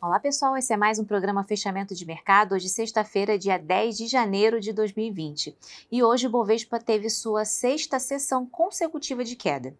Olá, pessoal. Esse é mais um programa Fechamento de Mercado, hoje, sexta-feira, dia 10 de janeiro de 2020. E hoje o Bovespa teve sua sexta sessão consecutiva de queda.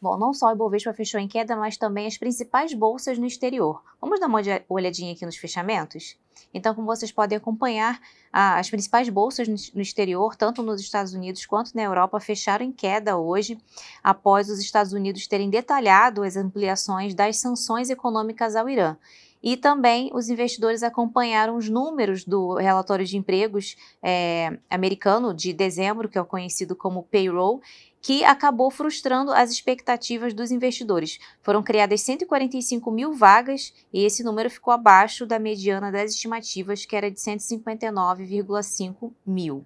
Bom, não só o Ibovespa fechou em queda, mas também as principais bolsas no exterior. Vamos dar uma olhadinha aqui nos fechamentos? Então, como vocês podem acompanhar, as principais bolsas no exterior, tanto nos Estados Unidos quanto na Europa, fecharam em queda hoje, após os Estados Unidos terem detalhado as ampliações das sanções econômicas ao Irã. E também os investidores acompanharam os números do relatório de empregos é, americano de dezembro, que é o conhecido como payroll, que acabou frustrando as expectativas dos investidores. Foram criadas 145 mil vagas e esse número ficou abaixo da mediana das estimativas, que era de 159,5 mil.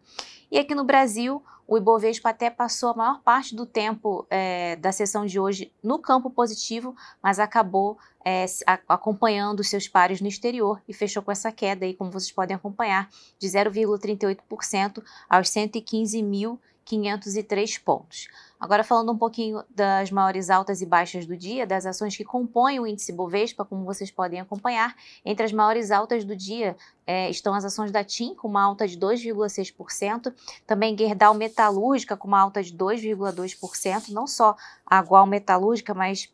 E aqui no Brasil, o Ibovespa até passou a maior parte do tempo é, da sessão de hoje no campo positivo, mas acabou é, acompanhando seus pares no exterior e fechou com essa queda aí, como vocês podem acompanhar, de 0,38% aos 115 mil 503 pontos. Agora falando um pouquinho das maiores altas e baixas do dia, das ações que compõem o índice Bovespa, como vocês podem acompanhar, entre as maiores altas do dia é, estão as ações da TIM, com uma alta de 2,6%, também Gerdau Metalúrgica, com uma alta de 2,2%, não só a Gual Metalúrgica, mas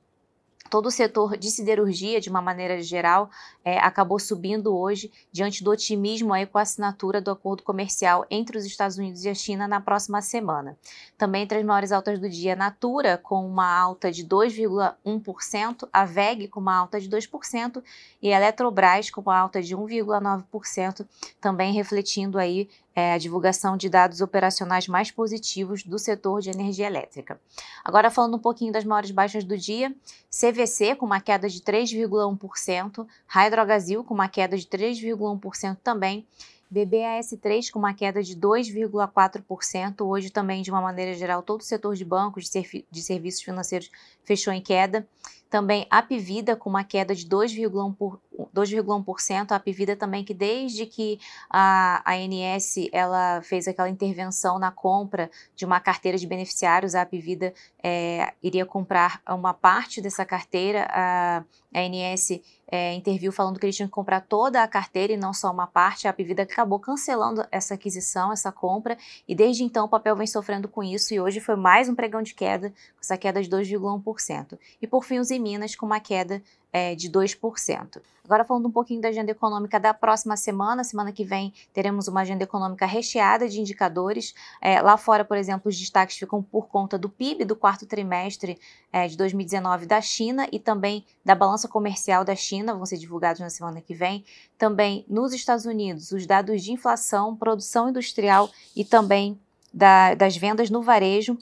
todo o setor de siderurgia, de uma maneira geral, é, acabou subindo hoje diante do otimismo aí com a assinatura do acordo comercial entre os Estados Unidos e a China na próxima semana. Também entre as maiores altas do dia, Natura com uma alta de 2,1%, a VEG com uma alta de 2% e a Eletrobras com uma alta de 1,9%, também refletindo aí é, a divulgação de dados operacionais mais positivos do setor de energia elétrica. Agora, falando um pouquinho das maiores baixas do dia: CVC com uma queda de 3,1%, Hydrogazil com uma queda de 3,1% também. BBAS3 com uma queda de 2,4%. Hoje, também, de uma maneira geral, todo o setor de bancos, de, servi de serviços financeiros fechou em queda. Também a Pivida com uma queda de 2,1%. A Pivida também que desde que a ANS ela fez aquela intervenção na compra de uma carteira de beneficiários, a Pivida é, eh, iria comprar uma parte dessa carteira. A ANS é, interviu falando que eles tinham que comprar toda a carteira e não só uma parte. A Apivida acabou cancelando essa aquisição, essa compra, e desde então o papel vem sofrendo com isso e hoje foi mais um pregão de queda, com essa queda de 2,1%. E por fim, os em Minas, com uma queda é, de 2%. Agora, falando um pouquinho da agenda econômica da próxima semana, semana que vem teremos uma agenda econômica recheada de indicadores. É, lá fora, por exemplo, os destaques ficam por conta do PIB do quarto trimestre é, de 2019 da China e também da balança comercial da China, vão ser divulgados na semana que vem. Também nos Estados Unidos, os dados de inflação, produção industrial e também da, das vendas no varejo.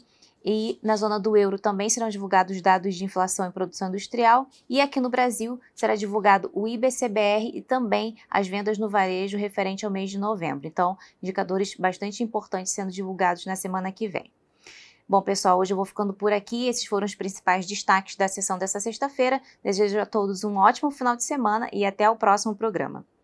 E na zona do euro também serão divulgados dados de inflação e produção industrial. E aqui no Brasil será divulgado o IBCBR e também as vendas no varejo referente ao mês de novembro. Então, indicadores bastante importantes sendo divulgados na semana que vem. Bom, pessoal, hoje eu vou ficando por aqui. Esses foram os principais destaques da sessão dessa sexta-feira. Desejo a todos um ótimo final de semana e até o próximo programa.